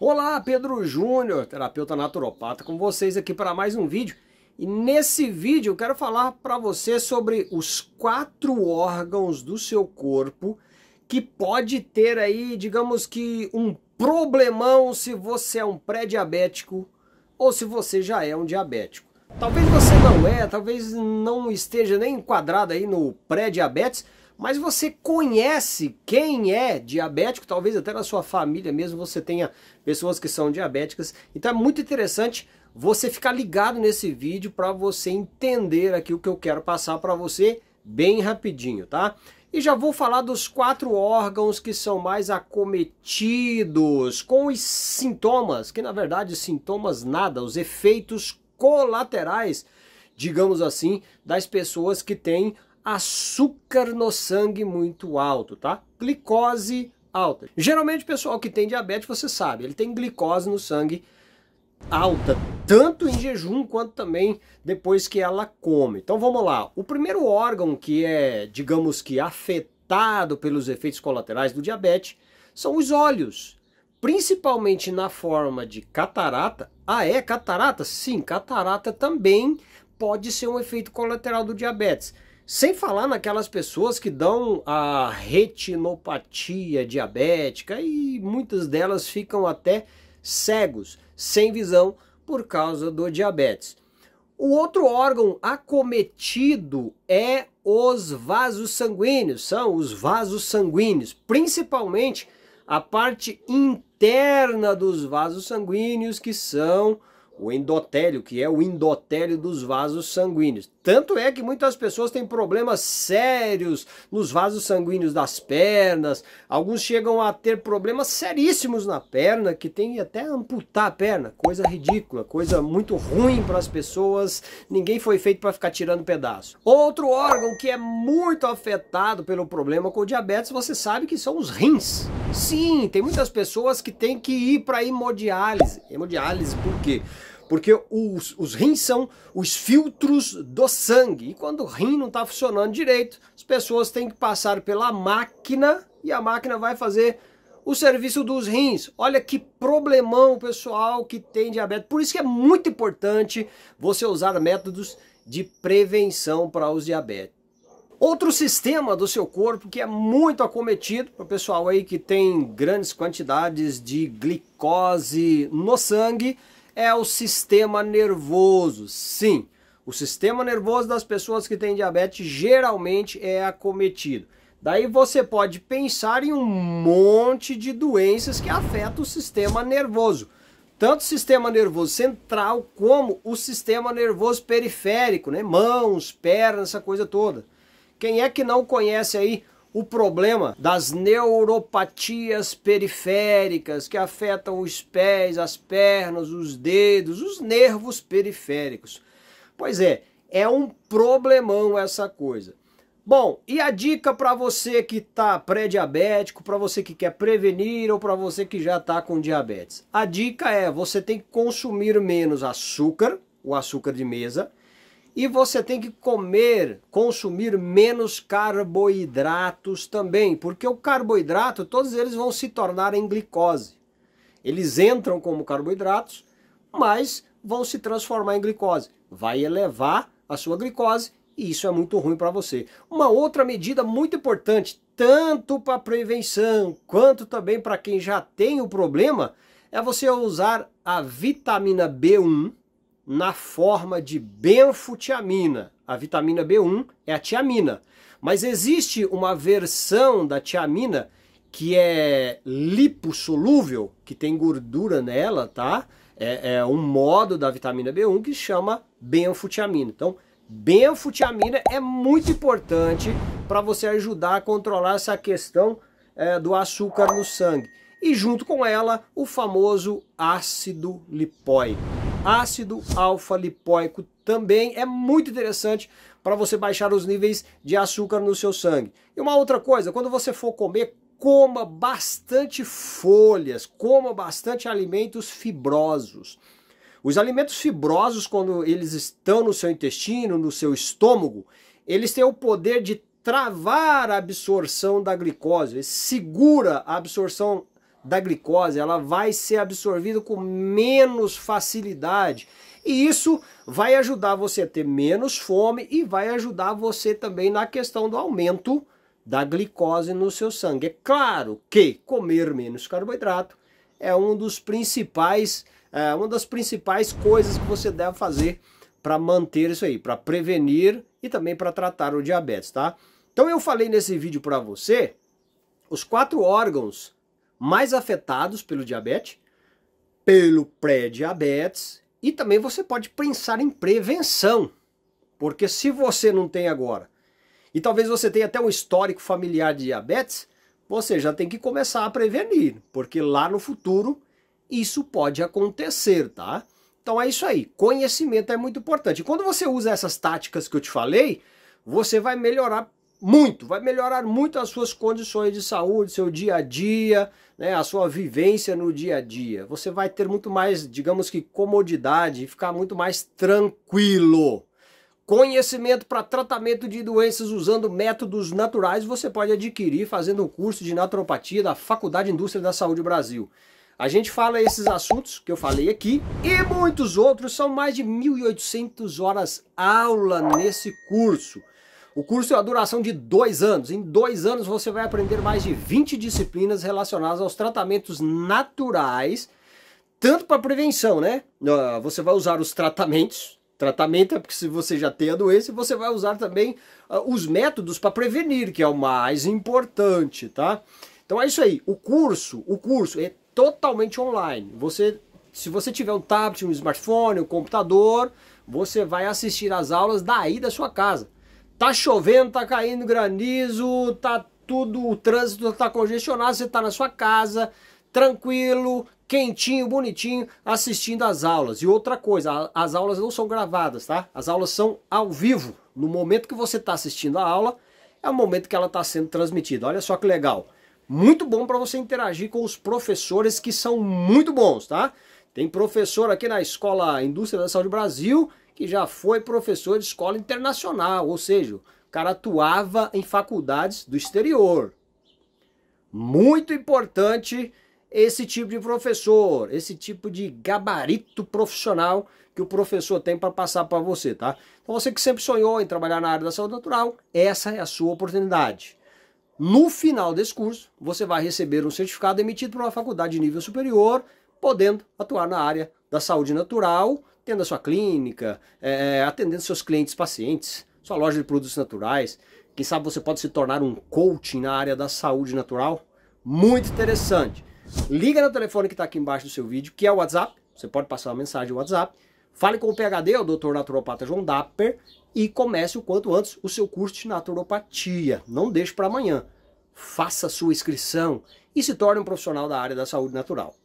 Olá, Pedro Júnior, terapeuta naturopata, com vocês aqui para mais um vídeo. E nesse vídeo eu quero falar para você sobre os quatro órgãos do seu corpo que pode ter aí, digamos que um problemão se você é um pré-diabético ou se você já é um diabético. Talvez você não é, talvez não esteja nem enquadrado aí no pré-diabetes, mas você conhece quem é diabético, talvez até na sua família mesmo você tenha pessoas que são diabéticas. Então é muito interessante você ficar ligado nesse vídeo para você entender aqui o que eu quero passar para você bem rapidinho, tá? E já vou falar dos quatro órgãos que são mais acometidos com os sintomas, que na verdade sintomas nada, os efeitos colaterais, digamos assim, das pessoas que têm açúcar no sangue muito alto, tá? Glicose alta. Geralmente o pessoal que tem diabetes, você sabe, ele tem glicose no sangue alta, tanto em jejum quanto também depois que ela come. Então vamos lá. O primeiro órgão que é, digamos que afetado pelos efeitos colaterais do diabetes são os olhos, principalmente na forma de catarata. Ah, é catarata? Sim, catarata também pode ser um efeito colateral do diabetes. Sem falar naquelas pessoas que dão a retinopatia diabética e muitas delas ficam até cegos, sem visão, por causa do diabetes. O outro órgão acometido é os vasos sanguíneos, são os vasos sanguíneos, principalmente a parte interna dos vasos sanguíneos, que são o endotélio, que é o endotélio dos vasos sanguíneos. Tanto é que muitas pessoas têm problemas sérios nos vasos sanguíneos das pernas, alguns chegam a ter problemas seríssimos na perna, que tem até amputar a perna, coisa ridícula, coisa muito ruim para as pessoas, ninguém foi feito para ficar tirando pedaço. Outro órgão que é muito afetado pelo problema com o diabetes, você sabe que são os rins. Sim, tem muitas pessoas que têm que ir para hemodiálise. Hemodiálise por quê? Porque os, os rins são os filtros do sangue. E quando o rim não está funcionando direito, as pessoas têm que passar pela máquina e a máquina vai fazer o serviço dos rins. Olha que problemão pessoal que tem diabetes. Por isso que é muito importante você usar métodos de prevenção para os diabetes. Outro sistema do seu corpo que é muito acometido para o pessoal aí que tem grandes quantidades de glicose no sangue é o sistema nervoso. Sim, o sistema nervoso das pessoas que têm diabetes geralmente é acometido. Daí você pode pensar em um monte de doenças que afetam o sistema nervoso. Tanto o sistema nervoso central como o sistema nervoso periférico, né? Mãos, pernas, essa coisa toda. Quem é que não conhece aí o problema das neuropatias periféricas que afetam os pés, as pernas, os dedos, os nervos periféricos. Pois é, é um problemão essa coisa. Bom, e a dica para você que está pré-diabético, para você que quer prevenir ou para você que já está com diabetes? A dica é, você tem que consumir menos açúcar, o açúcar de mesa, e você tem que comer, consumir menos carboidratos também, porque o carboidrato, todos eles vão se tornar em glicose. Eles entram como carboidratos, mas vão se transformar em glicose. Vai elevar a sua glicose e isso é muito ruim para você. Uma outra medida muito importante, tanto para prevenção quanto também para quem já tem o problema, é você usar a vitamina B1 na forma de benfutiamina. A vitamina B1 é a tiamina. Mas existe uma versão da tiamina que é lipossolúvel, que tem gordura nela, tá? É, é um modo da vitamina B1 que chama benfutiamina. Então, benfutiamina é muito importante para você ajudar a controlar essa questão é, do açúcar no sangue. E junto com ela, o famoso ácido lipóico ácido alfa-lipoico também é muito interessante para você baixar os níveis de açúcar no seu sangue. E uma outra coisa, quando você for comer, coma bastante folhas, coma bastante alimentos fibrosos. Os alimentos fibrosos, quando eles estão no seu intestino, no seu estômago, eles têm o poder de travar a absorção da glicose, segura a absorção da glicose, ela vai ser absorvida com menos facilidade. E isso vai ajudar você a ter menos fome e vai ajudar você também na questão do aumento da glicose no seu sangue. É claro que comer menos carboidrato é um dos principais, é uma das principais coisas que você deve fazer para manter isso aí, para prevenir e também para tratar o diabetes, tá? Então eu falei nesse vídeo para você os quatro órgãos mais afetados pelo diabetes, pelo pré-diabetes e também você pode pensar em prevenção. Porque se você não tem agora, e talvez você tenha até um histórico familiar de diabetes, você já tem que começar a prevenir, porque lá no futuro isso pode acontecer, tá? Então é isso aí, conhecimento é muito importante. quando você usa essas táticas que eu te falei, você vai melhorar muito, vai melhorar muito as suas condições de saúde, seu dia a dia, né, a sua vivência no dia a dia. Você vai ter muito mais, digamos que, comodidade e ficar muito mais tranquilo. Conhecimento para tratamento de doenças usando métodos naturais você pode adquirir fazendo um curso de naturopatia da Faculdade de Indústria da Saúde Brasil. A gente fala esses assuntos que eu falei aqui e muitos outros, são mais de 1.800 horas aula nesse curso. O curso tem é uma duração de dois anos. Em dois anos você vai aprender mais de 20 disciplinas relacionadas aos tratamentos naturais, tanto para prevenção, né? Ah, você vai usar os tratamentos. Tratamento é porque se você já tem a doença, você vai usar também ah, os métodos para prevenir, que é o mais importante, tá? Então é isso aí. O curso, o curso é totalmente online. Você, se você tiver um tablet, um smartphone, um computador, você vai assistir às aulas daí da sua casa. Tá chovendo, tá caindo granizo, tá tudo, o trânsito tá congestionado, você tá na sua casa, tranquilo, quentinho, bonitinho, assistindo as aulas. E outra coisa, as aulas não são gravadas, tá? As aulas são ao vivo. No momento que você está assistindo a aula, é o momento que ela está sendo transmitida. Olha só que legal. Muito bom para você interagir com os professores que são muito bons, tá? Tem professor aqui na Escola Indústria da Saúde Brasil que já foi professor de escola internacional, ou seja, o cara atuava em faculdades do exterior. Muito importante esse tipo de professor, esse tipo de gabarito profissional que o professor tem para passar para você, tá? Então você que sempre sonhou em trabalhar na área da saúde natural, essa é a sua oportunidade. No final desse curso, você vai receber um certificado emitido por uma faculdade de nível superior, podendo atuar na área da saúde natural Atendendo a sua clínica, é, é, atendendo seus clientes pacientes, sua loja de produtos naturais. Quem sabe você pode se tornar um coaching na área da saúde natural? Muito interessante. Liga no telefone que está aqui embaixo do seu vídeo, que é o WhatsApp. Você pode passar uma mensagem no WhatsApp. Fale com o PHD, o Dr. Naturopata João Dapper, e comece o quanto antes o seu curso de naturopatia. Não deixe para amanhã. Faça sua inscrição e se torne um profissional da área da saúde natural.